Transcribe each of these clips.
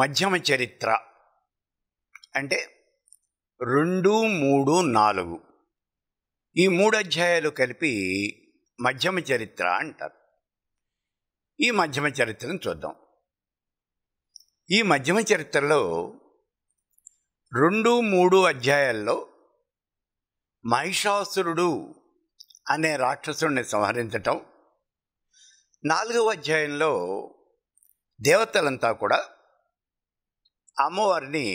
మధ్యమ చరిత్ర అంటే రెండు మూడు నాలుగు ఈ మూడు అధ్యాయాలు కలిపి మధ్యమ చరిత్ర అంటారు ఈ మధ్యమ చరిత్రను చూద్దాం ఈ మధ్యమ చరిత్రలో రెండు మూడు అధ్యాయాల్లో మహిషాసురుడు అనే రాక్షసుడిని సంహరించటం నాలుగవ అధ్యాయంలో దేవతలంతా కూడా అమ్మవారిని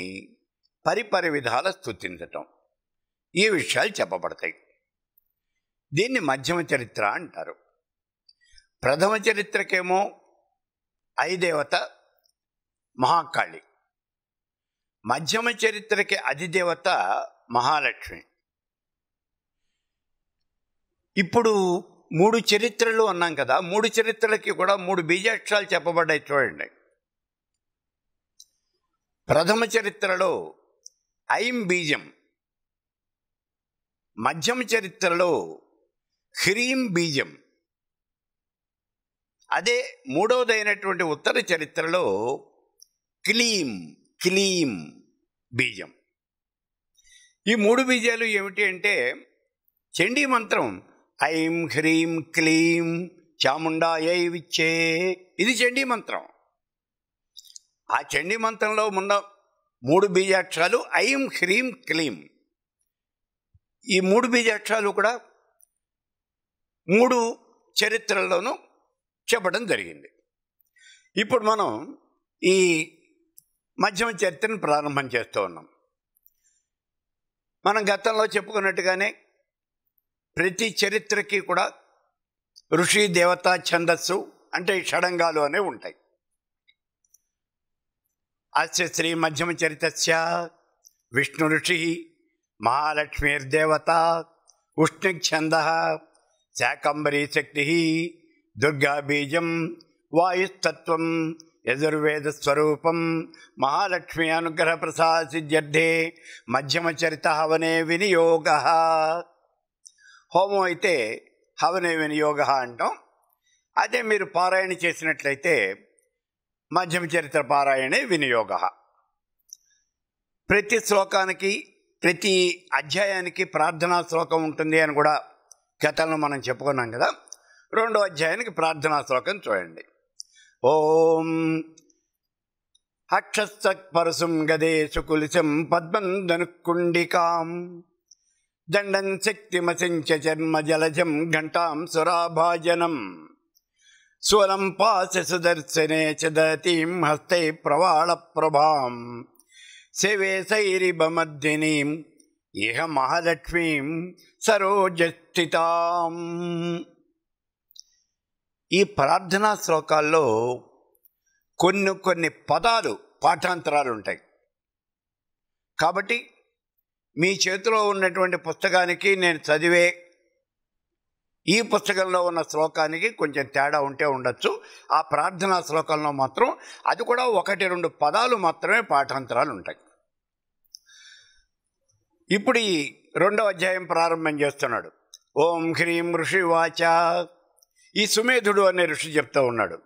పరిపరి విధాల స్థుతించటం ఈ విషయాలు చెప్పబడతాయి దీన్ని మధ్యమ చరిత్ర అంటారు ప్రథమ చరిత్రకేమో ఐదేవత మహాకాళి మధ్యమ చరిత్రకి అధిదేవత మహాలక్ష్మి ఇప్పుడు మూడు చరిత్రలు అన్నాం కదా మూడు చరిత్రలకి కూడా మూడు బీజాక్షరాలు చెప్పబడ్డాయి చూడండి ప్రథమ చరిత్రలో ఐం బీజం మధ్యమ చరిత్రలో హ్రీం బీజం అదే మూడవదైనటువంటి ఉత్తర చరిత్రలో క్లీం క్లీం బీజం ఈ మూడు బీజాలు ఏమిటి అంటే చండీ మంత్రం ఐం హ్రీం క్లీం చాముండాయై విచ్చే ఇది చండీ మంత్రం ఆ చండీ మంత్రంలో ఉన్న మూడు బీజాక్షరాలు ఐం హ్రీం క్లీం ఈ మూడు బీజాక్షరాలు కూడా మూడు చరిత్రల్లోనూ చెప్పడం జరిగింది ఇప్పుడు మనం ఈ మధ్యమ చరిత్రను ప్రారంభం చేస్తూ ఉన్నాం మనం గతంలో చెప్పుకున్నట్టుగానే ప్రతి చరిత్రకి కూడా ఋషి దేవతా ఛందస్సు అంటే షడంగాలు అనే ఉంటాయి అస్య శ్రీ మధ్యమ చరితస్య విష్ణు ఋషి మహాలక్ష్మీర్దేవత ఉష్ణఛంద శాకంబరీ శక్తి దుర్గాబీజం వాయుస్తత్వం యజుర్వేద స్వరూపం మహాలక్ష్మి అనుగ్రహ ప్రసాద సిద్ధ్యర్థే మధ్యమ చరిత హవనే వినియోగ హోమం అయితే హవనే వినియోగ అంటాం అదే మీరు పారాయణ చేసినట్లయితే మధ్యమ చరిత్ర పారాయణే వినియోగ ప్రతి శ్లోకానికి ప్రతి అధ్యాయానికి ప్రార్థనా శ్లోకం ఉంటుంది అని కూడా గతంలో మనం చెప్పుకున్నాం కదా రెండో అధ్యాయానికి ప్రార్థనా శ్లోకం చూడండి ఓం గదే సుకులిశం పద్మం ధనుకుండికాం దండం శక్తిమసించ చర్మ జలజం ఘంటాం సురాభాజనం स्वरं पाशसुदर्शने च दतीं हस्ते प्रवाळप्रभां सेवे सैरिबमर्दिनीम् ఇహ మహాలక్ష్మీం సరోజస్థితాం ఈ ప్రార్థనా శ్లోకాల్లో కొన్ని కొన్ని పదాలు పాఠాంతరాలు ఉంటాయి కాబట్టి మీ చేతిలో ఉన్నటువంటి పుస్తకానికి నేను చదివే ఈ పుస్తకంలో ఉన్న శ్లోకానికి కొంచెం తేడా ఉంటే ఉండొచ్చు ఆ ప్రార్థనా శ్లోకంలో మాత్రం అది కూడా ఒకటి రెండు పదాలు మాత్రమే పాఠాంతరాలు ఉంటాయి ఇప్పుడు ఈ రెండవ అధ్యాయం ప్రారంభం చేస్తున్నాడు ఓం హ్రీం ఋషి వాచ ఈ సుమేధుడు అనే ఋషి చెప్తూ ఉన్నాడు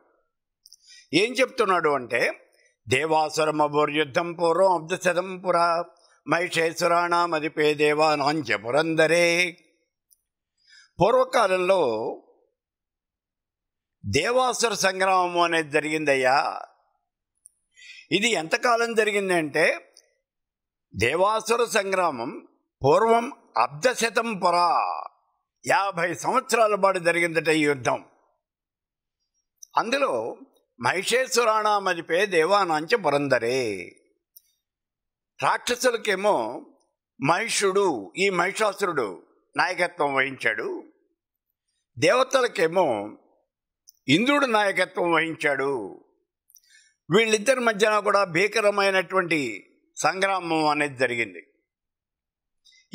ఏం చెప్తున్నాడు అంటే యుద్ధం పూర్వం అబ్ధశతం పురా మహిషేశ్వరాణం అధిపే దేవానాంచ పురందరే పూర్వకాలంలో దేవాసుర సంగ్రామం అనేది జరిగిందయ్యా ఇది ఎంతకాలం జరిగిందంటే దేవాసుర సంగ్రామం పూర్వం అర్ధశతం పొరా యాభై సంవత్సరాల పాటు జరిగిందట ఈ యుద్ధం అందులో మదిపే దేవానాంచ పురందరే రాక్షసులకేమో మహిషుడు ఈ మహిషాసురుడు నాయకత్వం వహించాడు దేవతలకేమో ఇంద్రుడు నాయకత్వం వహించాడు వీళ్ళిద్దరి మధ్యన కూడా భీకరమైనటువంటి సంగ్రామం అనేది జరిగింది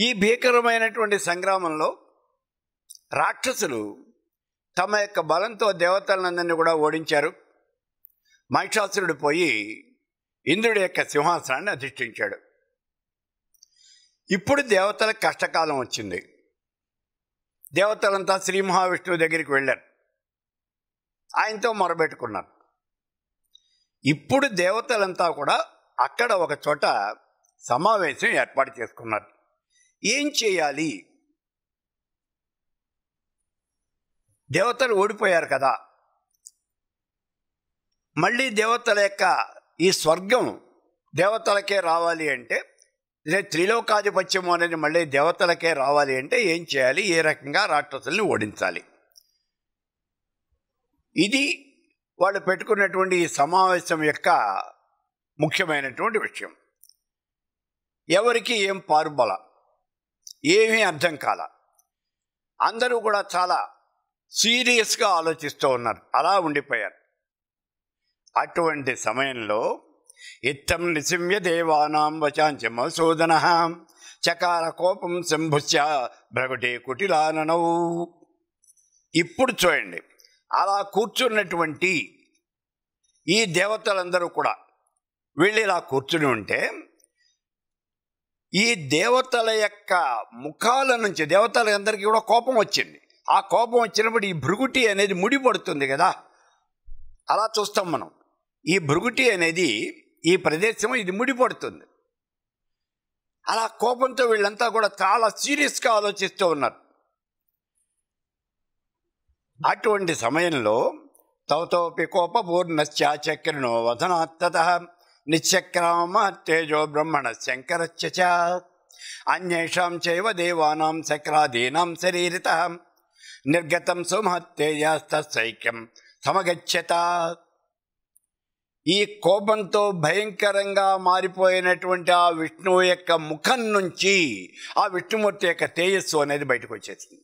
ఈ భీకరమైనటువంటి సంగ్రామంలో రాక్షసులు తమ యొక్క బలంతో దేవతలందరినీ కూడా ఓడించారు మహిషాసురుడు పోయి ఇంద్రుడి యొక్క సింహాసనాన్ని అధిష్ఠించాడు ఇప్పుడు దేవతలకు కష్టకాలం వచ్చింది దేవతలంతా శ్రీ మహావిష్ణువు దగ్గరికి వెళ్ళారు ఆయనతో మొరబెట్టుకున్నారు ఇప్పుడు దేవతలంతా కూడా అక్కడ ఒక చోట సమావేశం ఏర్పాటు చేసుకున్నారు ఏం చేయాలి దేవతలు ఓడిపోయారు కదా మళ్ళీ దేవతల యొక్క ఈ స్వర్గం దేవతలకే రావాలి అంటే లేదా త్రిలోకాధిపత్యము అనేది మళ్ళీ దేవతలకే రావాలి అంటే ఏం చేయాలి ఏ రకంగా రాక్షసుల్ని ఓడించాలి ఇది వాళ్ళు పెట్టుకున్నటువంటి ఈ సమావేశం యొక్క ముఖ్యమైనటువంటి విషయం ఎవరికి ఏం పారుబల ఏమీ అర్థం కాల అందరూ కూడా చాలా సీరియస్గా ఆలోచిస్తూ ఉన్నారు అలా ఉండిపోయారు అటువంటి సమయంలో ఇత్తం నిశిమ్య దేవానాం వచాంచ మసూదన చకార కోపం శంభుస్య భ్రగటే కుటిలాననవు ఇప్పుడు చూడండి అలా కూర్చున్నటువంటి ఈ దేవతలందరూ కూడా వీళ్ళు ఇలా కూర్చుని ఉంటే ఈ దేవతల యొక్క ముఖాల నుంచి దేవతలందరికీ కూడా కోపం వచ్చింది ఆ కోపం వచ్చినప్పుడు ఈ భృగుటి అనేది ముడిపడుతుంది కదా అలా చూస్తాం మనం ఈ భృగుటి అనేది ఈ ప్రదేశం ఇది ముడిపడుతుంది అలా కోపంతో వీళ్ళంతా కూడా చాలా సీరియస్గా ఆలోచిస్తూ ఉన్నారు అటువంటి సమయంలో తవతోపి కోపపూర్ణశ్చ చక్రను వధనాత్త నిశ్చక్రామ తేజో బ్రహ్మణ శంకరశ్చ అన్యేషాం చైవ దేవానాం శక్రాదీనాం శరీరిత నిర్గతం సుమహత్తేజస్తైక్యం సమగచ్చత ఈ కోపంతో భయంకరంగా మారిపోయినటువంటి ఆ విష్ణువు యొక్క ముఖం నుంచి ఆ విష్ణుమూర్తి యొక్క తేజస్సు అనేది బయటకు వచ్చేసింది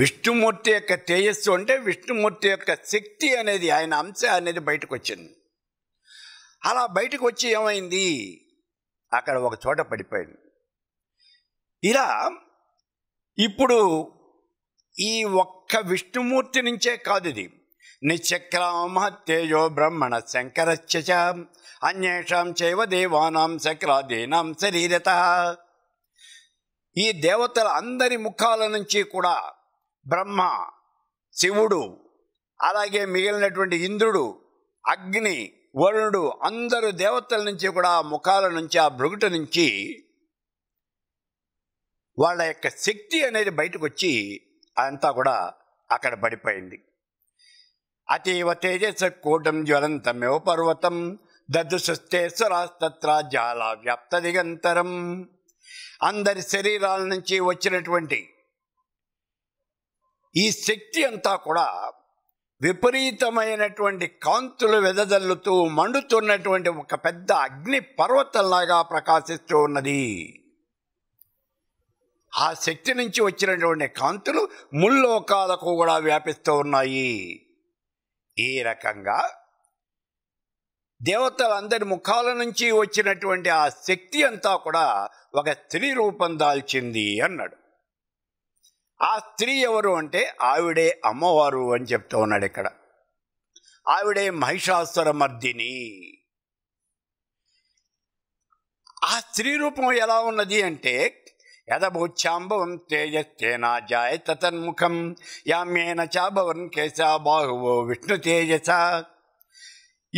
విష్ణుమూర్తి యొక్క తేజస్సు అంటే విష్ణుమూర్తి యొక్క శక్తి అనేది ఆయన అంశ అనేది బయటకు వచ్చింది అలా బయటకు వచ్చి ఏమైంది అక్కడ ఒక చోట పడిపోయింది ఇలా ఇప్పుడు ఈ ఒక్క విష్ణుమూర్తి నుంచే కాదు ఇది నిశ్చక్రామహత్యేయో బ్రహ్మణ శంకరస్య అన్యేషాం చైవ దేవానాం శక్రాదీనాం శరీరత ఈ దేవతల అందరి ముఖాల నుంచి కూడా బ్రహ్మ శివుడు అలాగే మిగిలినటువంటి ఇంద్రుడు అగ్ని వరుణుడు అందరు దేవతల నుంచి కూడా ఆ ముఖాల నుంచి ఆ భృగుట నుంచి వాళ్ళ యొక్క శక్తి అనేది బయటకు వచ్చి అంతా కూడా అక్కడ పడిపోయింది అతీవ తేజస్ కూటం జ్వలంతమేవ పర్వతం దద్దుసుస్తేశ్వరాస్తత్ర జాల వ్యాప్త దిగంతరం అందరి శరీరాల నుంచి వచ్చినటువంటి ఈ శక్తి అంతా కూడా విపరీతమైనటువంటి కాంతులు వెదజల్లుతూ మండుతున్నటువంటి ఒక పెద్ద అగ్ని పర్వతంలాగా ప్రకాశిస్తూ ఉన్నది ఆ శక్తి నుంచి వచ్చినటువంటి కాంతులు ముల్లోకాలకు కూడా వ్యాపిస్తూ ఉన్నాయి ఈ రకంగా దేవతలందరి ముఖాల నుంచి వచ్చినటువంటి ఆ శక్తి అంతా కూడా ఒక స్త్రీ రూపం దాల్చింది అన్నాడు ఆ స్త్రీ ఎవరు అంటే ఆవిడే అమ్మవారు అని చెప్తూ ఉన్నాడు ఇక్కడ ఆవిడే మహిషాసుర మర్దిని ఆ స్త్రీ రూపం ఎలా ఉన్నది అంటే యదభూచ్ఛాంబవం తేజస్తేనా జాయ తతన్ముఖం యామ్యేన చాభవన్ కేశా బాహువో విష్ణు తేజస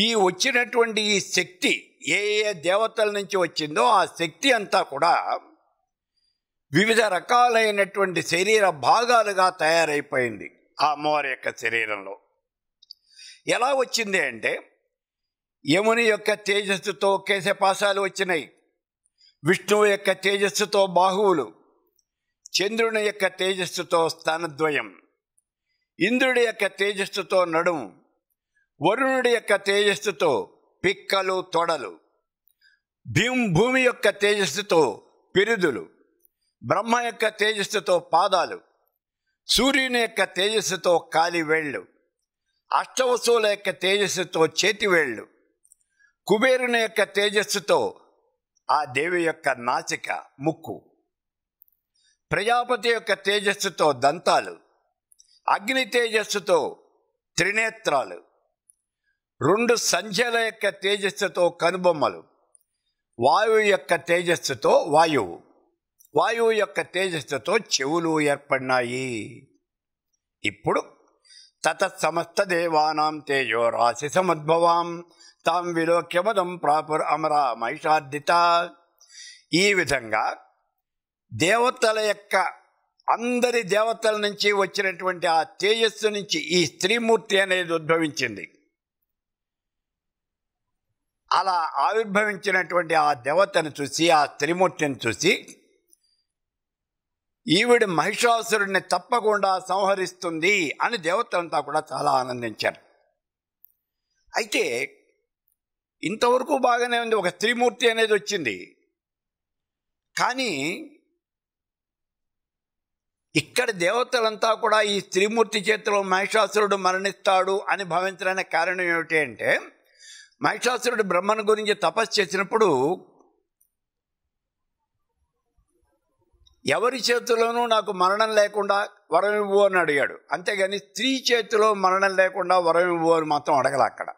ఈ వచ్చినటువంటి ఈ శక్తి ఏ ఏ దేవతల నుంచి వచ్చిందో ఆ శక్తి అంతా కూడా వివిధ రకాలైనటువంటి శరీర భాగాలుగా తయారైపోయింది ఆ అమ్మవారి యొక్క శరీరంలో ఎలా వచ్చింది అంటే యముని యొక్క తేజస్సుతో కేశపాశాలు వచ్చినాయి విష్ణువు యొక్క తేజస్సుతో బాహువులు చంద్రుని యొక్క తేజస్సుతో స్థానద్వయం ఇంద్రుడి యొక్క తేజస్సుతో నడుము వరుణుడి యొక్క తేజస్సుతో పిక్కలు తొడలు భీమ్ భూమి యొక్క తేజస్సుతో పిరుదులు బ్రహ్మ యొక్క తేజస్సుతో పాదాలు సూర్యుని యొక్క తేజస్సుతో కాలివేళ్ళు అష్టవసువుల యొక్క తేజస్సుతో చేతివేళ్ళు కుబేరుని యొక్క తేజస్సుతో ఆ దేవి యొక్క నాసిక ముక్కు ప్రజాపతి యొక్క తేజస్సుతో దంతాలు అగ్ని తేజస్సుతో త్రినేత్రాలు రెండు సంధ్యల యొక్క తేజస్సుతో కనుబొమ్మలు వాయువు యొక్క తేజస్సుతో వాయువు వాయువు యొక్క తేజస్సుతో చెవులు ఏర్పడినాయి ఇప్పుడు తతత్సమస్తదేవానాం తేజో రాశి సమద్భవాం తాం విలోక్యమదం ప్రాపుర్ అమరా మహిషార్దిత ఈ విధంగా దేవతల యొక్క అందరి దేవతల నుంచి వచ్చినటువంటి ఆ తేజస్సు నుంచి ఈ స్త్రీమూర్తి అనేది ఉద్భవించింది అలా ఆవిర్భవించినటువంటి ఆ దేవతను చూసి ఆ స్త్రీమూర్తిని చూసి ఈవిడ మహిషాసురుడిని తప్పకుండా సంహరిస్తుంది అని దేవతలంతా కూడా చాలా ఆనందించారు అయితే ఇంతవరకు బాగానే ఉంది ఒక త్రిమూర్తి అనేది వచ్చింది కానీ ఇక్కడ దేవతలంతా కూడా ఈ త్రిమూర్తి చేతిలో మహిషాసురుడు మరణిస్తాడు అని భావించడానికి కారణం ఏమిటి అంటే మహిషాసురుడు బ్రహ్మను గురించి తపస్సు చేసినప్పుడు ఎవరి చేతిలోనూ నాకు మరణం లేకుండా వరం ఇవ్వు అని అడిగాడు అంతేగాని స్త్రీ చేతిలో మరణం లేకుండా వరం ఇవ్వు అని మాత్రం అడగల అక్కడ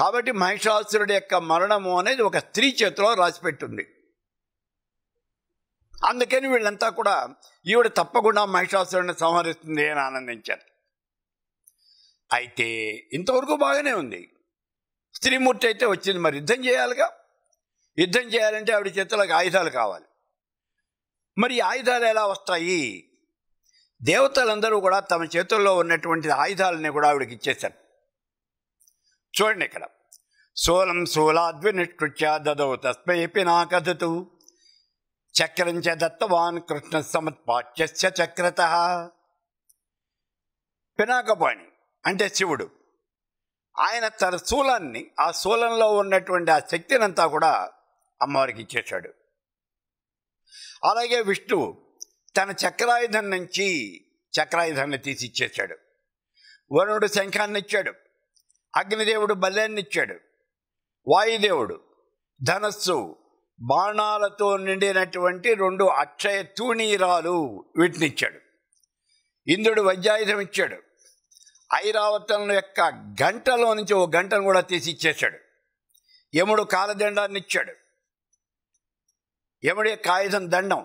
కాబట్టి మహిషాసురుడి యొక్క మరణము అనేది ఒక స్త్రీ చేతిలో రాసిపెట్టింది అందుకని వీళ్ళంతా కూడా ఈవిడ తప్పకుండా మహిషాసురుడిని సంహరిస్తుంది అని ఆనందించారు అయితే ఇంతవరకు బాగానే ఉంది స్త్రీమూర్తి అయితే వచ్చింది మరి యుద్ధం చేయాలిగా యుద్ధం చేయాలంటే ఆవిడ చేతులకు ఆయుధాలు కావాలి మరి ఆయుధాలు ఎలా వస్తాయి దేవతలందరూ కూడా తమ చేతుల్లో ఉన్నటువంటి ఆయుధాలని కూడా ఆవిడకి ఇచ్చేశారు చూడండి ఇక్కడ శూలం శూలాద్వినిష్కృత్య దదౌ తస్మై కథతు చక్రం చ దత్తవాన్ కృష్ణ సమత్పాఠ్యస్య చక్రత పినాకపాణి అంటే శివుడు ఆయన తన శూలాన్ని ఆ శూలంలో ఉన్నటువంటి ఆ శక్తినంతా కూడా అమ్మవారికి ఇచ్చేశాడు అలాగే విష్ణువు తన చక్రాయుధం నుంచి చక్రాయుధాన్ని తీసిచ్చేశాడు వరుణుడు శంఖాన్ని ఇచ్చాడు అగ్నిదేవుడు బల్యాన్ని ఇచ్చాడు వాయుదేవుడు ధనస్సు బాణాలతో నిండినటువంటి రెండు అక్షయ తూణీరాలు వీటినిచ్చాడు ఇంద్రుడు వజ్రాయుధం ఇచ్చాడు ఐరావతం యొక్క గంటలో నుంచి ఓ గంటను కూడా తీసి ఇచ్చేశాడు యముడు కాలదండాన్ని ఇచ్చాడు యముడి కాగితం దండం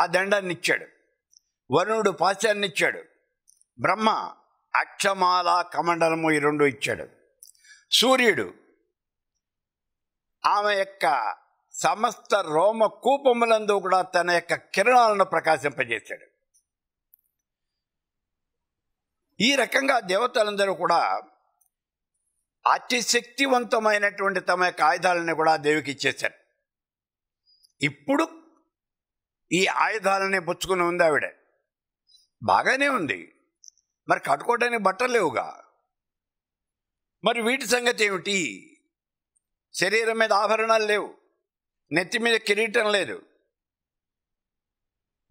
ఆ దండాన్ని ఇచ్చాడు వరుణుడు పాశ్యాన్ని ఇచ్చాడు బ్రహ్మ అక్షమాల కమండలము ఈ రెండు ఇచ్చాడు సూర్యుడు ఆమె యొక్క సమస్త రోమ కూపములందు కూడా తన యొక్క కిరణాలను ప్రకాశింపజేశాడు ఈ రకంగా దేవతలందరూ కూడా అతి శక్తివంతమైనటువంటి తమ యొక్క ఆయుధాలను కూడా దేవికి ఇచ్చేశారు ఇప్పుడు ఈ ఆయుధాలనే పుచ్చుకుని ఉంది ఆవిడ బాగానే ఉంది మరి కట్టుకోవడానికి బట్టలు లేవుగా మరి వీటి సంగతి ఏమిటి శరీరం మీద ఆభరణాలు లేవు నెత్తి మీద కిరీటం లేదు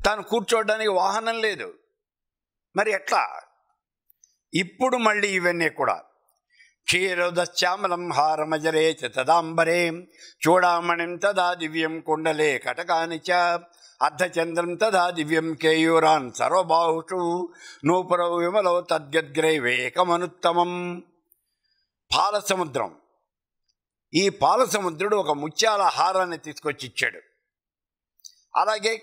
తాను కూర్చోవడానికి వాహనం లేదు మరి ఎట్లా ఇప్పుడు మళ్ళీ ఇవన్నీ కూడా క్షీరోదశ్యామలం హారమజరే చదాంబరే చూడామణిం తదా దివ్యం కుండలే కటకాని చ అర్ధచంద్రం తదా దివ్యం కేయూరాన్ సర్వబాహుషు నూపుర విమలో తద్గద్గ్రైవేకమనుత్తమం పాలసముద్రం ఈ పాలసముద్రుడు ఒక ముత్యాల హారాన్ని తీసుకొచ్చి ఇచ్చాడు అలాగే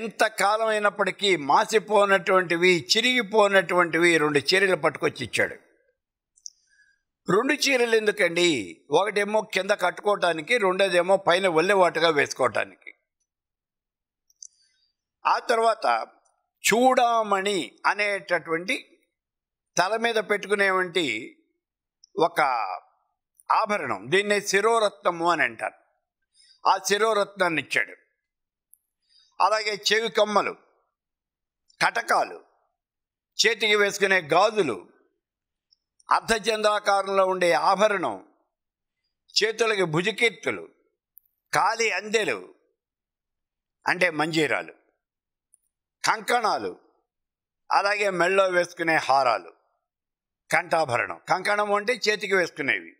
ఎంత కాలమైనప్పటికీ మాసిపోనటువంటివి చిరిగిపోనటువంటివి రెండు చీరలు పట్టుకొచ్చి ఇచ్చాడు రెండు చీరలు ఎందుకండి ఒకటేమో కింద కట్టుకోవటానికి రెండోదేమో పైన వాటిగా వేసుకోవటానికి ఆ తర్వాత చూడామణి అనేటటువంటి తల మీద పెట్టుకునేవంటి ఒక ఆభరణం దీన్ని శిరోరత్నము అని అంటారు ఆ శిరోరత్నాన్ని ఇచ్చాడు అలాగే చెవి కమ్మలు కటకాలు చేతికి వేసుకునే గాజులు అర్ధచంద్రాకారంలో ఉండే ఆభరణం చేతులకి భుజకీర్తులు కాలి అందెలు అంటే మంజీరాలు కంకణాలు అలాగే మెళ్ళో వేసుకునే హారాలు కంఠాభరణం కంకణం అంటే చేతికి వేసుకునేవి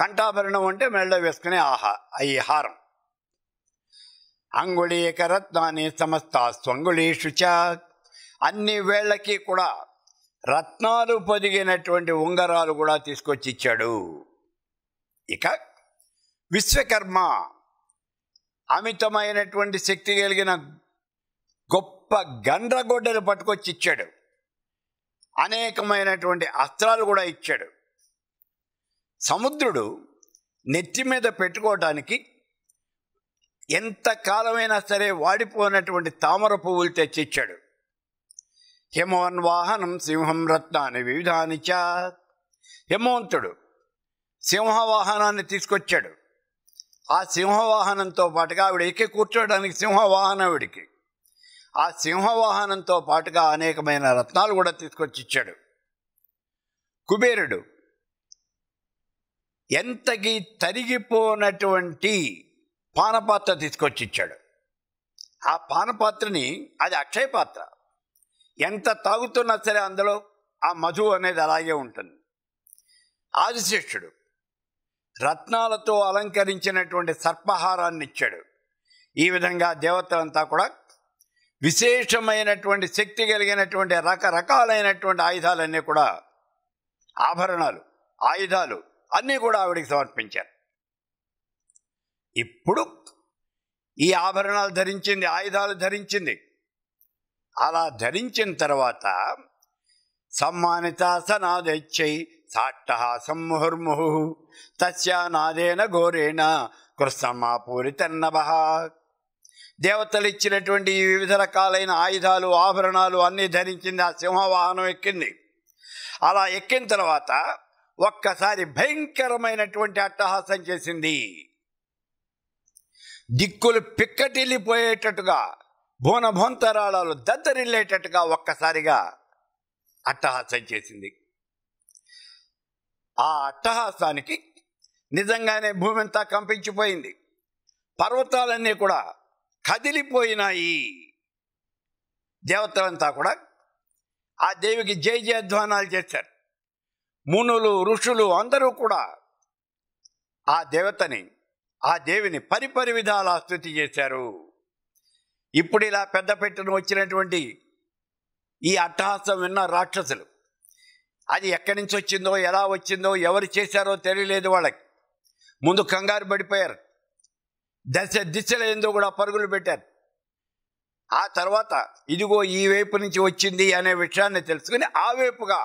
కంఠాభరణం అంటే మెళ్ళో వేసుకునే ఆహా అయ్యి హారం అంగుళీకరత్నాన్ని సమస్త స్వంగుళీషుచ అన్ని వేళ్ళకి కూడా రత్నాలు పొదిగినటువంటి ఉంగరాలు కూడా తీసుకొచ్చి ఇచ్చాడు ఇక విశ్వకర్మ అమితమైనటువంటి శక్తి కలిగిన గొప్ప గండ్రగొడ్డలు పట్టుకొచ్చి ఇచ్చాడు అనేకమైనటువంటి అస్త్రాలు కూడా ఇచ్చాడు సముద్రుడు నెత్తి మీద పెట్టుకోవడానికి ఎంతకాలమైనా సరే వాడిపోయినటువంటి తామర పువ్వులు తెచ్చిచ్చాడు వాహనం సింహం రత్నాన్ని వివిధాని చ హిమవంతుడు సింహవాహనాన్ని తీసుకొచ్చాడు ఆ సింహవాహనంతో పాటుగా ఆవిడ ఎక్కి కూర్చోడానికి సింహవాహనం ఆవిడికి ఆ సింహవాహనంతో పాటుగా అనేకమైన రత్నాలు కూడా తీసుకొచ్చి ఇచ్చాడు కుబేరుడు ఎంతకి తరిగిపోనటువంటి పానపాత్ర తీసుకొచ్చి ఇచ్చాడు ఆ పానపాత్రని అది అక్షయ పాత్ర ఎంత తాగుతున్నా సరే అందులో ఆ మధు అనేది అలాగే ఉంటుంది ఆదిశిష్ఠుడు రత్నాలతో అలంకరించినటువంటి సర్పహారాన్ని ఇచ్చాడు ఈ విధంగా దేవతలంతా కూడా విశేషమైనటువంటి శక్తి కలిగినటువంటి రకరకాలైనటువంటి ఆయుధాలన్నీ కూడా ఆభరణాలు ఆయుధాలు అన్నీ కూడా ఆవిడికి సమర్పించారు ఇప్పుడు ఈ ఆభరణాలు ధరించింది ఆయుధాలు ధరించింది అలా ధరించిన తర్వాత సమ్మానితాసనాదైచ్చై సాట్టహాసం తస్యా తస్యానాదేన ఘోరేణ కృష్ణమాపూరితన్నభ దేవతలు ఇచ్చినటువంటి వివిధ రకాలైన ఆయుధాలు ఆభరణాలు అన్నీ ధరించింది ఆ సింహవాహనం ఎక్కింది అలా ఎక్కిన తర్వాత ఒక్కసారి భయంకరమైనటువంటి అట్టహాసం చేసింది దిక్కులు పిక్కటిల్లిపోయేటట్టుగా దద్ద దద్దరిల్లేటట్టుగా ఒక్కసారిగా అట్టహాసం చేసింది ఆ అట్టహాసానికి నిజంగానే భూమంతా కంపించిపోయింది పర్వతాలన్నీ కూడా కదిలిపోయినాయి దేవతలంతా కూడా ఆ దేవికి జయ జయధ్వానాలు చేశారు మునులు ఋషులు అందరూ కూడా ఆ దేవతని ఆ దేవిని పరిపరి విధాలా స్థుతి చేశారు ఇప్పుడు ఇలా పెద్ద పెట్టిన వచ్చినటువంటి ఈ అట్టహాసం విన్న రాక్షసులు అది ఎక్కడి నుంచి వచ్చిందో ఎలా వచ్చిందో ఎవరు చేశారో తెలియలేదు వాళ్ళకి ముందు కంగారు పడిపోయారు దశ దిశలు ఏందో కూడా పరుగులు పెట్టారు ఆ తర్వాత ఇదిగో ఈ వైపు నుంచి వచ్చింది అనే విషయాన్ని తెలుసుకుని ఆ వైపుగా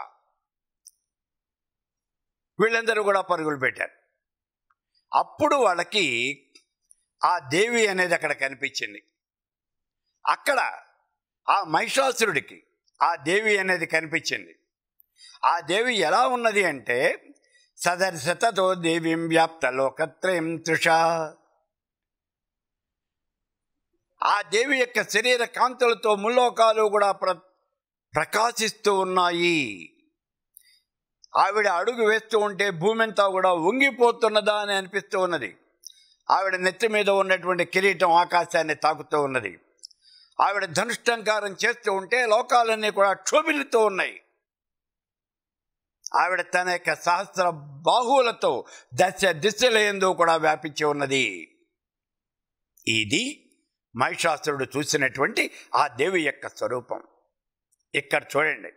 వీళ్ళందరూ కూడా పరుగులు పెట్టారు అప్పుడు వాళ్ళకి ఆ దేవి అనేది అక్కడ కనిపించింది అక్కడ ఆ మహిషాసురుడికి ఆ దేవి అనేది కనిపించింది ఆ దేవి ఎలా ఉన్నది అంటే సదర్శతతో దేవీం వ్యాప్త లోకత్రయం తృష ఆ దేవి యొక్క శరీర కాంతులతో ముల్లోకాలు కూడా ప్ర ప్రకాశిస్తూ ఉన్నాయి ఆవిడ అడుగు వేస్తూ ఉంటే భూమి అంతా కూడా ఉంగిపోతున్నదా అని అనిపిస్తూ ఉన్నది ఆవిడ నెత్తి మీద ఉన్నటువంటి కిరీటం ఆకాశాన్ని తాకుతూ ఉన్నది ఆవిడ ధనుష్టంకారం చేస్తూ ఉంటే లోకాలన్నీ కూడా క్షోభిల్లుతూ ఉన్నాయి ఆవిడ తన యొక్క సహస్ర బాహువులతో దశ దిశలందు కూడా వ్యాపించి ఉన్నది ఇది మహిషాసురుడు చూసినటువంటి ఆ దేవి యొక్క స్వరూపం ఇక్కడ చూడండి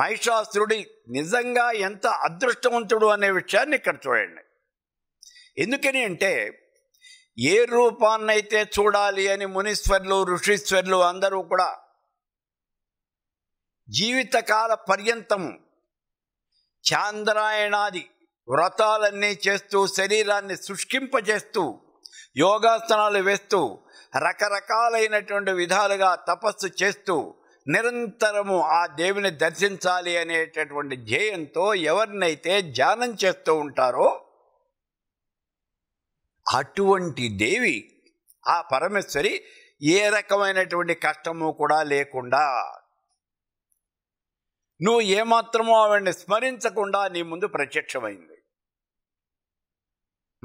మహిషాసురుడి నిజంగా ఎంత అదృష్టవంతుడు అనే విషయాన్ని ఇక్కడ చూడండి ఎందుకని అంటే ఏ రూపాన్నైతే చూడాలి అని మునీశ్వర్లు ఋషీశ్వర్లు అందరూ కూడా జీవితకాల పర్యంతం చాంద్రాయణాది వ్రతాలన్నీ చేస్తూ శరీరాన్ని శుష్కింపజేస్తూ యోగాసనాలు వేస్తూ రకరకాలైనటువంటి విధాలుగా తపస్సు చేస్తూ నిరంతరము ఆ దేవుని దర్శించాలి అనేటటువంటి ధ్యేయంతో ఎవరినైతే ధ్యానం చేస్తూ ఉంటారో అటువంటి దేవి ఆ పరమేశ్వరి ఏ రకమైనటువంటి కష్టము కూడా లేకుండా నువ్వు ఏమాత్రమో ఆవిడ్ని స్మరించకుండా నీ ముందు ప్రత్యక్షమైంది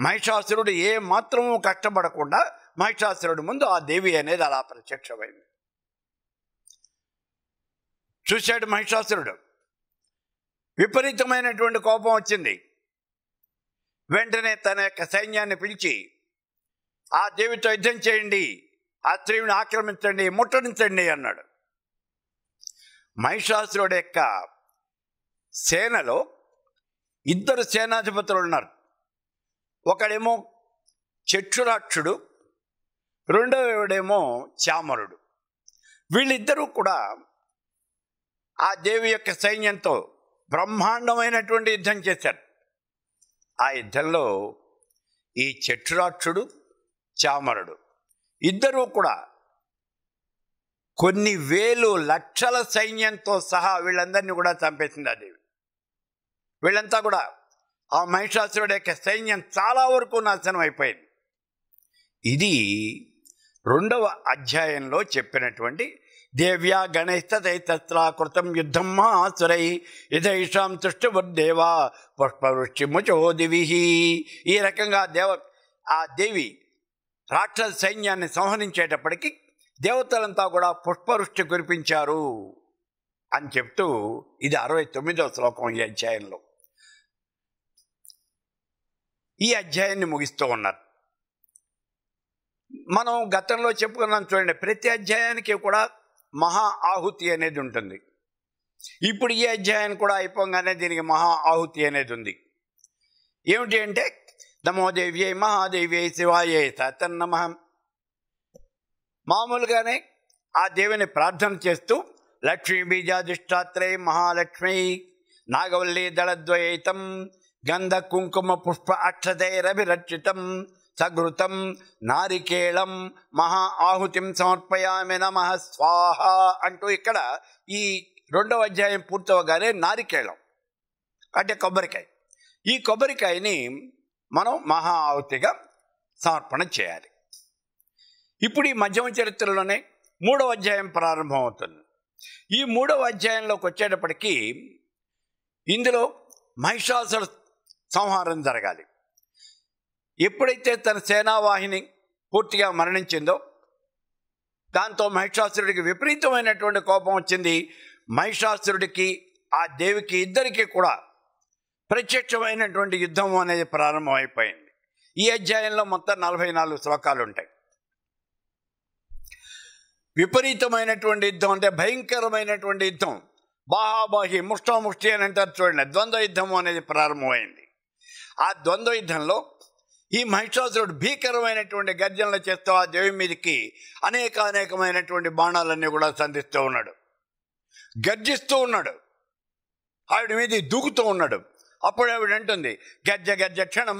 మహిషాసురుడు ఏ మాత్రమూ కష్టపడకుండా మహిషాసురుడు ముందు ఆ దేవి అనేది అలా ప్రత్యక్షమైంది చూశాడు మహిషాసురుడు విపరీతమైనటువంటి కోపం వచ్చింది వెంటనే తన యొక్క సైన్యాన్ని పిలిచి ఆ దేవితో యుద్ధం చేయండి ఆ స్త్రీని ఆక్రమించండి ముట్టడించండి అన్నాడు మహిషాసురుడు యొక్క సేనలో ఇద్దరు సేనాధిపతులు ఉన్నారు ఒకడేమో చక్షురాక్షుడు రెండవడేమో చామరుడు వీళ్ళిద్దరూ కూడా ఆ దేవి యొక్క సైన్యంతో బ్రహ్మాండమైనటువంటి యుద్ధం చేశారు ఆ యుద్ధంలో ఈ చెట్టురాక్షుడు చామరుడు ఇద్దరూ కూడా కొన్ని వేలు లక్షల సైన్యంతో సహా వీళ్ళందరినీ కూడా చంపేసింది ఆ దేవి వీళ్ళంతా కూడా ఆ మహిషాసురుడు యొక్క సైన్యం చాలా వరకు నాశనం అయిపోయింది ఇది రెండవ అధ్యాయంలో చెప్పినటువంటి దేవ్యా గణైస్తై తత్రాకృతం యుద్ధం మహాసురై ఇదైషాం తుష్టివర్దేవా పుష్పవృష్టిముచో దివి ఈ రకంగా దేవ ఆ దేవి రాక్షస సైన్యాన్ని సంహరించేటప్పటికి దేవతలంతా కూడా పుష్పవృష్టి కురిపించారు అని చెప్తూ ఇది అరవై తొమ్మిదవ శ్లోకం ఈ అధ్యాయంలో ఈ అధ్యాయాన్ని ముగిస్తూ ఉన్నారు మనం గతంలో చెప్పుకున్నాం చూడండి ప్రతి అధ్యాయానికి కూడా మహా ఆహుతి అనేది ఉంటుంది ఇప్పుడు ఈ అధ్యాయం కూడా అయిపోగానే దీనికి మహా ఆహుతి అనేది ఉంది ఏమిటి అంటే నమోదేవ్యై మహాదేవ్యై శివాయే సతన్నమ మామూలుగానే ఆ దేవుని ప్రార్థన చేస్తూ లక్ష్మీ బీజాధిష్టాత్రే మహాలక్ష్మి నాగవల్లి దళద్వైతం గంధ కుంకుమ పుష్ప రవిరక్షితం సఘృతం నారికేళం మహా ఆహుతిం సమర్పయామి నమ స్వాహ అంటూ ఇక్కడ ఈ రెండవ అధ్యాయం పూర్తవగానే నారికేళం అంటే కొబ్బరికాయ ఈ కొబ్బరికాయని మనం మహా ఆహుతిగా సమర్పణ చేయాలి ఇప్పుడు ఈ మధ్యమ చరిత్రలోనే మూడవ అధ్యాయం ప్రారంభమవుతుంది ఈ మూడవ అధ్యాయంలోకి వచ్చేటప్పటికీ ఇందులో మహిషాసుర సంహారం జరగాలి ఎప్పుడైతే తన సేనావాహిని పూర్తిగా మరణించిందో దాంతో మహిషాసురుడికి విపరీతమైనటువంటి కోపం వచ్చింది మహిషాసురుడికి ఆ దేవికి ఇద్దరికీ కూడా ప్రత్యక్షమైనటువంటి యుద్ధం అనేది ప్రారంభమైపోయింది ఈ అధ్యాయంలో మొత్తం నలభై నాలుగు శ్లోకాలు ఉంటాయి విపరీతమైనటువంటి యుద్ధం అంటే భయంకరమైనటువంటి యుద్ధం బాహాబాహి ముష్టాముష్టి అని అంటారు చూడండి ద్వంద్వ యుద్ధం అనేది ప్రారంభమైంది ఆ ద్వంద్వ యుద్ధంలో ఈ మహిషాసురుడు భీకరమైనటువంటి గర్జనలు చేస్తూ ఆ దేవి మీదకి అనేక అనేకమైనటువంటి బాణాలన్నీ కూడా సంధిస్తూ ఉన్నాడు గర్జిస్తూ ఉన్నాడు ఆవిడ మీద దూకుతూ ఉన్నాడు అప్పుడు ఆవిడ అంటుంది గజ్జ గర్జ క్షణం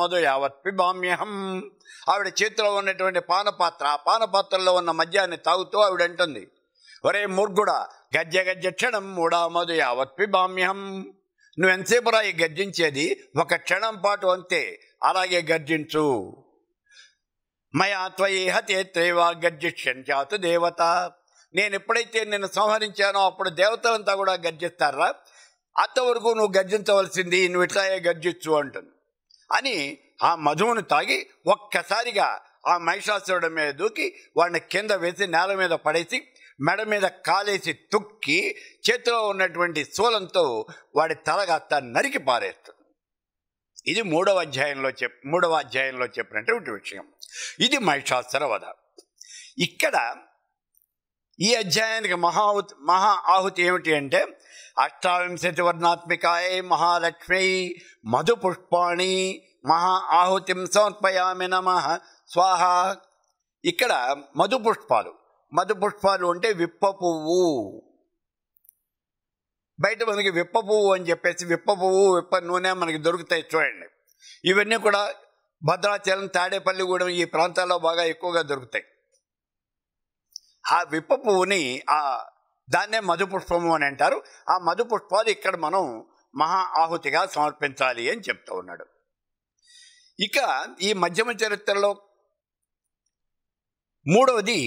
మధు యావత్ పిబామ్యహం ఆవిడ చేతిలో ఉన్నటువంటి పానపాత్ర ఆ పానపాత్రలో ఉన్న మద్యాన్ని తాగుతూ ఆవిడ అంటుంది ఒరే మూర్గుడా గజ్జ గజ్జ క్షణం మధు యావత్ పిబామ్యహం నువ్వు ఎంతసేపురా రాయి గర్జించేది ఒక క్షణం పాటు అంతే అలాగే గర్జించు మయా త్వయేహ తేత్రేవ గర్జిష్యంచాతు దేవత నేను ఎప్పుడైతే నిన్ను సంహరించానో అప్పుడు దేవతలంతా కూడా గర్జిస్తారా అంతవరకు నువ్వు గర్జించవలసింది నువ్వు ఇట్లాయే గర్జించు అంటుంది అని ఆ మధువును తాగి ఒక్కసారిగా ఆ మహిషాసురుడి మీద దూకి వాడిని కింద వేసి నేల మీద పడేసి మెడ మీద కాలేసి తొక్కి చేతిలో ఉన్నటువంటి సోలంతో వాడి తలగత్త నరికి పారేస్తుంది ఇది మూడవ అధ్యాయంలో చెప్ మూడవ అధ్యాయంలో చెప్పినటువంటి విషయం ఇది మహిషాసుర వధ ఇక్కడ ఈ అధ్యాయానికి మహా మహా ఆహుతి ఏమిటి అంటే అష్టావింశతి వర్ణాత్మికాయ మధు మధుపుష్పాణి మహా ఆహుతిం సమర్పయామి నమ స్వాహ ఇక్కడ మధుపుష్పాలు మధు పుష్పాలు అంటే విప్ప పువ్వు బయట మనకి విప్ప పువ్వు అని చెప్పేసి విప్ప పువ్వు విప్ప నూనె మనకి దొరుకుతాయి చూడండి ఇవన్నీ కూడా భద్రాచలం తాడేపల్లిగూడెం ఈ ప్రాంతాల్లో బాగా ఎక్కువగా దొరుకుతాయి ఆ విప్ప పువ్వుని ఆ దాన్నే మధుపుష్పము అని అంటారు ఆ మధుపుష్పాలు ఇక్కడ మనం మహా ఆహుతిగా సమర్పించాలి అని చెప్తూ ఉన్నాడు ఇక ఈ మధ్యమ చరిత్రలో మూడవది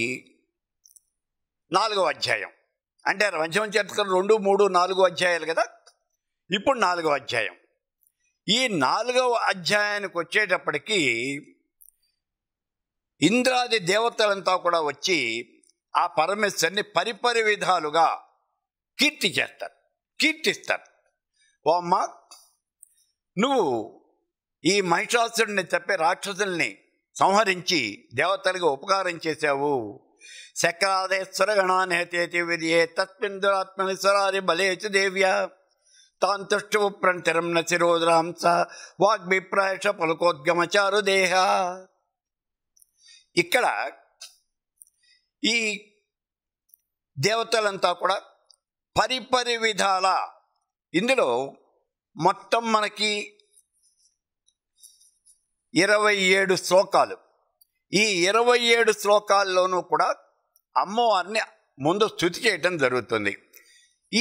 నాలుగవ అధ్యాయం అంటే వంశం చరిత్ర రెండు మూడు నాలుగు అధ్యాయాలు కదా ఇప్పుడు నాలుగవ అధ్యాయం ఈ నాలుగవ అధ్యాయానికి వచ్చేటప్పటికీ ఇంద్రాది దేవతలంతా కూడా వచ్చి ఆ పరమేశ్వరిని పరిపరి విధాలుగా కీర్తి చేస్తారు కీర్తిస్తారు ఓ అమ్మా నువ్వు ఈ మహిషాసుడిని చెప్పే రాక్షసుల్ని సంహరించి దేవతలుగా ఉపకారం చేశావు శకరాధేశ్వర గణానేతేతి విధియే తస్మిన్ దురాత్మని స్వరారి బలేచు దేవ్యా తాంతుష్టు ప్రంతిరం నశిరోద్రాంస వాగ్భిప్రాయష పలుకోద్గమచారు దేహ ఇక్కడ ఈ దేవతలంతా కూడా పరిపరి విధాల ఇందులో మొత్తం మనకి ఇరవై ఏడు శ్లోకాలు ఈ ఇరవై ఏడు శ్లోకాల్లోనూ కూడా అమ్మవారిని ముందు స్థుతి చేయటం జరుగుతుంది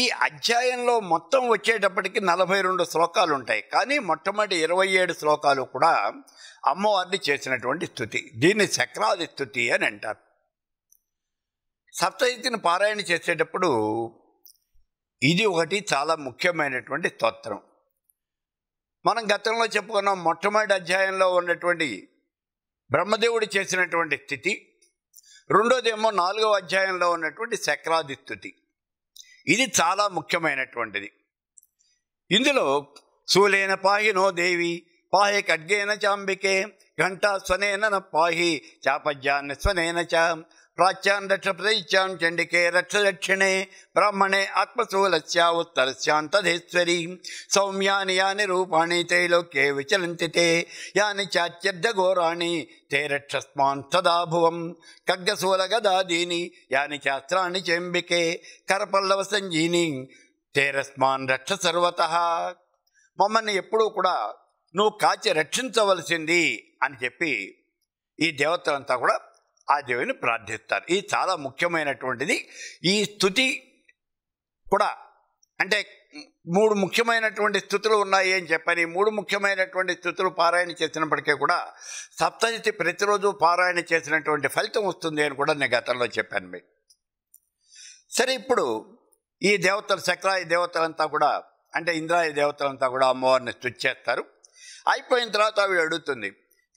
ఈ అధ్యాయంలో మొత్తం వచ్చేటప్పటికి నలభై రెండు శ్లోకాలు ఉంటాయి కానీ మొట్టమొదటి ఇరవై ఏడు శ్లోకాలు కూడా అమ్మవారిని చేసినటువంటి స్థుతి దీన్ని చక్రాది స్థుతి అని అంటారు సప్తయుతిని పారాయణ చేసేటప్పుడు ఇది ఒకటి చాలా ముఖ్యమైనటువంటి స్తోత్రం మనం గతంలో చెప్పుకున్నాం మొట్టమొదటి అధ్యాయంలో ఉన్నటువంటి బ్రహ్మదేవుడు చేసినటువంటి స్థితి రెండోదేమో నాలుగవ అధ్యాయంలో ఉన్నటువంటి శక్రాది స్థుతి ఇది చాలా ముఖ్యమైనటువంటిది ఇందులో సూలేన నో దేవి పాహి ఖడ్గేన చాంబికే ఘంటా స్వనేన పాహి చాపజ్యాన్ని స్వనేన చాం ప్రాచ్యాన్ రక్ష ప్రతిచ్యాం చండికే రక్షదక్షిణే దక్షిణే బ్రాహ్మణే ఆత్మశూలస్యా ఉత్తరస్యాం తదేశ్వరీ సౌమ్యాని యాని రూపాణి తైలోకే విచలంతి తే యాని చాచ్యర్ధఘోరాణి తే రక్షస్మాన్ తదాభువం కగ్గశూల గదాదీని యాని శాస్త్రాన్ని చెంబికే కరపల్లవ సంజీని తేరస్మాన్ రక్ష సర్వత మమ్మల్ని ఎప్పుడూ కూడా నువ్వు కాచి రక్షించవలసింది అని చెప్పి ఈ దేవతలంతా కూడా ఆ దేవుని ప్రార్థిస్తారు ఇది చాలా ముఖ్యమైనటువంటిది ఈ స్థుతి కూడా అంటే మూడు ముఖ్యమైనటువంటి స్థుతులు ఉన్నాయి అని చెప్పని మూడు ముఖ్యమైనటువంటి స్థుతులు పారాయణ చేసినప్పటికీ కూడా సప్తజతి ప్రతిరోజు పారాయణ చేసినటువంటి ఫలితం వస్తుంది అని కూడా నేను గతంలో చెప్పాను మీకు సరే ఇప్పుడు ఈ దేవతలు శక్రాయ దేవతలంతా కూడా అంటే ఇంద్రాయ దేవతలంతా కూడా అమ్మవారిని స్థుతి చేస్తారు అయిపోయిన తర్వాత ఆవిడ అడుగుతుంది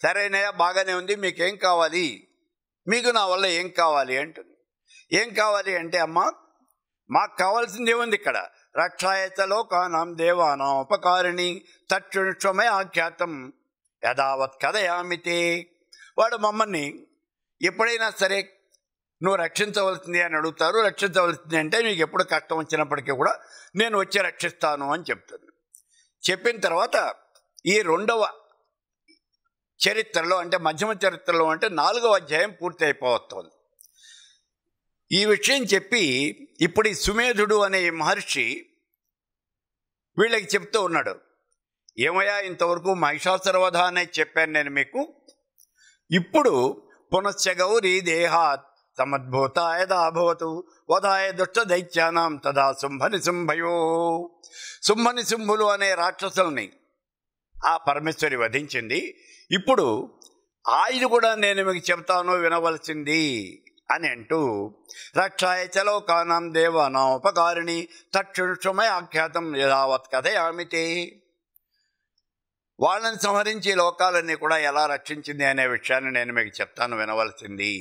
సరేనయ్యా బాగానే ఉంది మీకేం కావాలి మీకు నా వల్ల ఏం కావాలి అంటుంది ఏం కావాలి అంటే అమ్మ మాకు కావాల్సింది ఏముంది ఇక్కడ రక్షాయత లోకానం దేవానాం ఉపకారిణి తక్షుణమే ఆఖ్యాతం యథావత్ కథయామితే వాడు మమ్మల్ని ఎప్పుడైనా సరే నువ్వు రక్షించవలసింది అని అడుగుతారు రక్షించవలసింది అంటే నీకు ఎప్పుడు కష్టం వచ్చినప్పటికీ కూడా నేను వచ్చి రక్షిస్తాను అని చెప్తాను చెప్పిన తర్వాత ఈ రెండవ చరిత్రలో అంటే మధ్యమ చరిత్రలో అంటే నాలుగవ అధ్యాయం పూర్తి అయిపోతుంది ఈ విషయం చెప్పి ఇప్పుడు ఈ సుమేధుడు అనే మహర్షి వీళ్ళకి చెప్తూ ఉన్నాడు ఏమయ్యా ఇంతవరకు మహిషాసురవధ అనే చెప్పాను నేను మీకు ఇప్పుడు పునశ్చగౌరీ దేహాత్ అభవతు వధాయ దుష్ట దైత్యానం తదా శుంభని శుంభయో శుంభని శుంభులు అనే రాక్షసుల్ని ఆ పరమేశ్వరి వధించింది ఇప్పుడు ఆయన కూడా నేను మీకు చెప్తాను వినవలసింది అని అంటూ రక్షాయ చలోకానం దేవానా ఉపకారిణి తక్షణమే ఆఖ్యాతం యథావత్ కథయామితే వాళ్ళని సంహరించి లోకాలన్నీ కూడా ఎలా రక్షించింది అనే విషయాన్ని నేను మీకు చెప్తాను వినవలసింది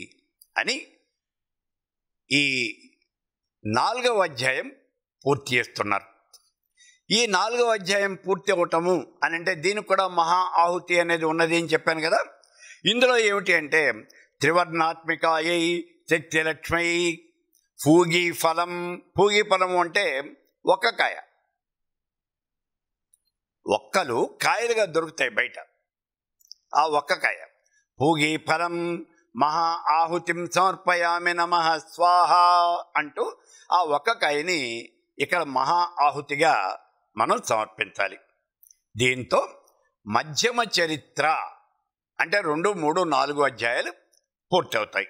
అని ఈ నాలుగవ అధ్యాయం పూర్తి చేస్తున్నారు ఈ నాలుగవ అధ్యాయం పూర్తి అవటము అని అంటే దీనికి కూడా మహా ఆహుతి అనేది ఉన్నది అని చెప్పాను కదా ఇందులో ఏమిటి అంటే త్రివర్ణాత్మికాయై లక్ష్మి పూగి ఫలం పూగి ఫలము అంటే ఒక్క కాయ ఒక్కలు కాయలుగా దొరుకుతాయి బయట ఆ ఒక్క కాయ పూగి ఫలం మహా ఆహుతిం సమర్పయామి నమ స్వాహ అంటూ ఆ ఒక్క కాయని ఇక్కడ మహా ఆహుతిగా మనం సమర్పించాలి దీంతో మధ్యమ చరిత్ర అంటే రెండు మూడు నాలుగు అధ్యాయాలు పూర్తవుతాయి